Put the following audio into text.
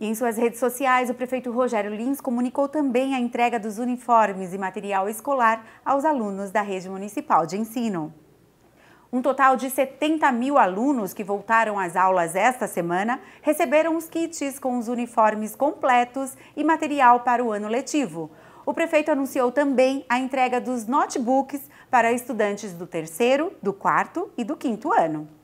Em suas redes sociais, o prefeito Rogério Lins comunicou também a entrega dos uniformes e material escolar aos alunos da rede municipal de ensino. Um total de 70 mil alunos que voltaram às aulas esta semana receberam os kits com os uniformes completos e material para o ano letivo. O prefeito anunciou também a entrega dos notebooks para estudantes do terceiro, do quarto e do quinto ano.